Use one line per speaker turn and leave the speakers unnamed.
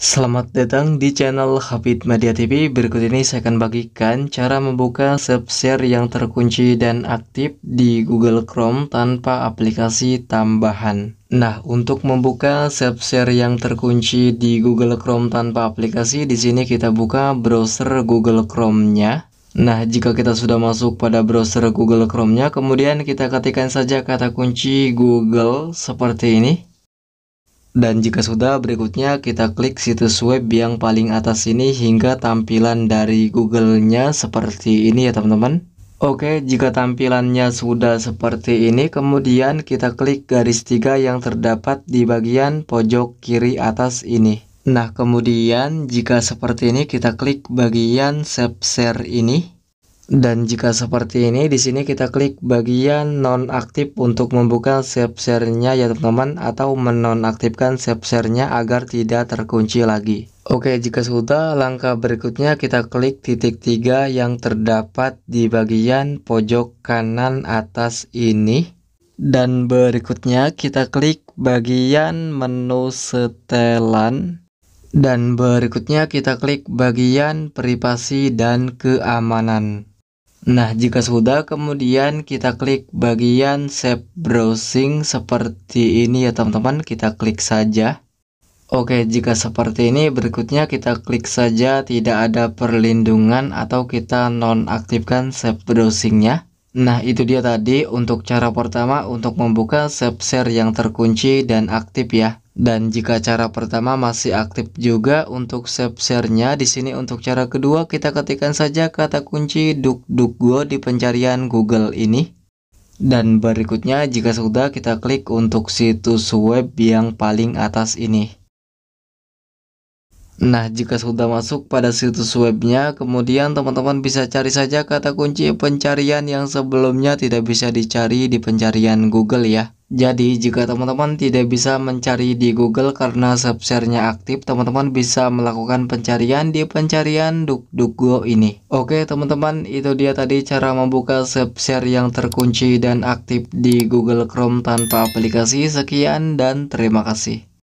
Selamat datang di channel Habib Media TV. Berikut ini saya akan bagikan cara membuka subshare yang terkunci dan aktif di Google Chrome tanpa aplikasi tambahan. Nah, untuk membuka subshare yang terkunci di Google Chrome tanpa aplikasi, di sini kita buka browser Google Chrome-nya. Nah, jika kita sudah masuk pada browser Google Chrome-nya, kemudian kita ketikkan saja kata kunci Google seperti ini. Dan jika sudah, berikutnya kita klik situs web yang paling atas ini hingga tampilan dari Google-nya seperti ini ya teman-teman. Oke, jika tampilannya sudah seperti ini, kemudian kita klik garis tiga yang terdapat di bagian pojok kiri atas ini. Nah, kemudian jika seperti ini, kita klik bagian save share ini. Dan jika seperti ini, di sini kita klik bagian nonaktif untuk membuka save share-nya ya teman-teman atau menonaktifkan save share-nya agar tidak terkunci lagi. Oke, jika sudah, langkah berikutnya kita klik titik tiga yang terdapat di bagian pojok kanan atas ini. Dan berikutnya kita klik bagian menu setelan dan berikutnya kita klik bagian privasi dan keamanan. Nah, jika sudah, kemudian kita klik bagian save browsing seperti ini ya teman-teman. Kita klik saja. Oke, jika seperti ini, berikutnya kita klik saja tidak ada perlindungan atau kita nonaktifkan save browsingnya. Nah, itu dia tadi untuk cara pertama untuk membuka save share yang terkunci dan aktif ya. Dan jika cara pertama masih aktif juga untuk save share-nya, di sini untuk cara kedua kita ketikkan saja kata kunci DuckDuckGo di pencarian Google ini. Dan berikutnya jika sudah kita klik untuk situs web yang paling atas ini. Nah jika sudah masuk pada situs webnya kemudian teman-teman bisa cari saja kata kunci pencarian yang sebelumnya tidak bisa dicari di pencarian Google ya. Jadi jika teman-teman tidak bisa mencari di Google karena subsharenya aktif, teman-teman bisa melakukan pencarian di pencarian DuckDuckGo ini. Oke teman-teman, itu dia tadi cara membuka subshare yang terkunci dan aktif di Google Chrome tanpa aplikasi. Sekian dan terima kasih.